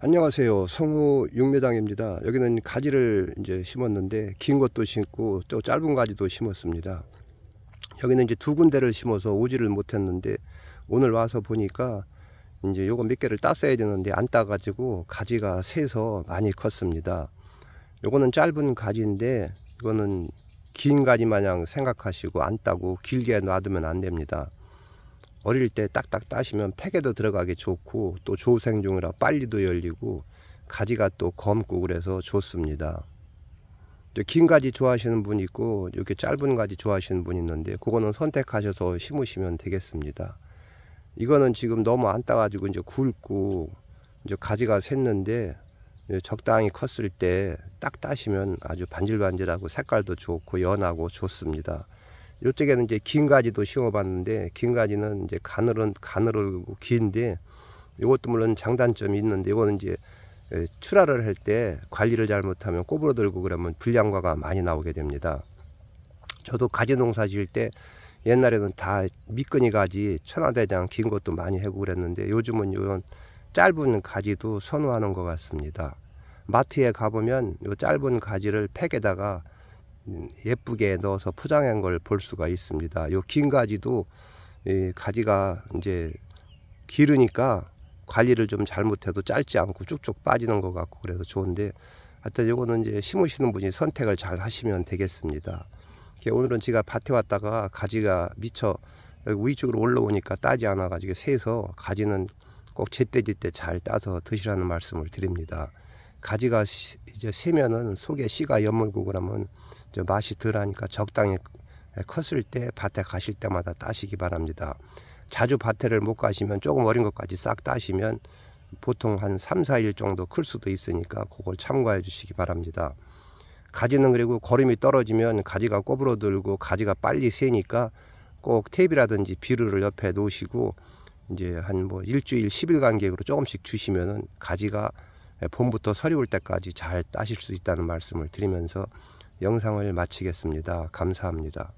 안녕하세요. 성우 육매당입니다. 여기는 가지를 이제 심었는데 긴 것도 심고 또 짧은 가지도 심었습니다. 여기는 이제 두 군데를 심어서 오지를 못했는데 오늘 와서 보니까 이제 요거 몇 개를 땄어야 되는데 안 따가지고 가지가 새서 많이 컸습니다. 요거는 짧은 가지인데 이거는 긴 가지 마냥 생각하시고 안 따고 길게 놔두면 안 됩니다. 어릴 때 딱딱 따시면 팩에도 들어가기 좋고 또 조생종이라 빨리도 열리고 가지가 또 검고 그래서 좋습니다. 긴 가지 좋아하시는 분 있고 이렇게 짧은 가지 좋아하시는 분 있는데 그거는 선택하셔서 심으시면 되겠습니다. 이거는 지금 너무 안 따가지고 이제 굵고 이제 가지가 샜는데 적당히 컸을 때 딱 따시면 아주 반질반질하고 색깔도 좋고 연하고 좋습니다. 이쪽에는 이제 긴 가지도 심어봤는데 긴 가지는 이제 가늘은 가늘고 을 긴데 이것도 물론 장단점이 있는데 이거는 이제 출하를 할 때 관리를 잘못하면 꼬부러들고 그러면 불량과가 많이 나오게 됩니다. 저도 가지 농사 지을 때 옛날에는 다 미끈이 가지 천하대장 긴 것도 많이 해고 그랬는데 요즘은 이런 짧은 가지도 선호하는 것 같습니다. 마트에 가보면 요 짧은 가지를 팩에다가 음, 예쁘게 넣어서 포장한 걸 볼 수가 있습니다. 요긴 가지도 가지가 이제 기르니까 관리를 좀 잘못해도 짧지 않고 쭉쭉 빠지는 것 같고 그래서 좋은데 하여튼 요거는 이제 심으시는 분이 선택을 잘 하시면 되겠습니다. 오늘은 제가 밭에 왔다가 가지가 미쳐 위쪽으로 올라오니까 따지 않아 가지고 새서 가지는 꼭 제때제때 잘 따서 드시라는 말씀을 드립니다. 가지가 이제 세면은 속에 씨가 연물고 그러면 이 맛이 덜하니까 적당히 컸을 때 밭에 가실 때마다 따시기 바랍니다. 자주 밭에를 못 가시면 조금 어린 것까지 싹 따시면 보통 한 3, 4일 정도 클 수도 있으니까 그걸 참고해 주시기 바랍니다. 가지는 그리고 거름이 떨어지면 가지가 꼬부러들고 가지가 빨리 새니까 꼭 테이프라든지 비료를 옆에 놓으시고 이제 한 뭐 일주일 10일 간격으로 조금씩 주시면은 가지가 예, 봄부터 서리 올 때까지 잘 따실 수 있다는 말씀을 드리면서 영상을 마치겠습니다. 감사합니다.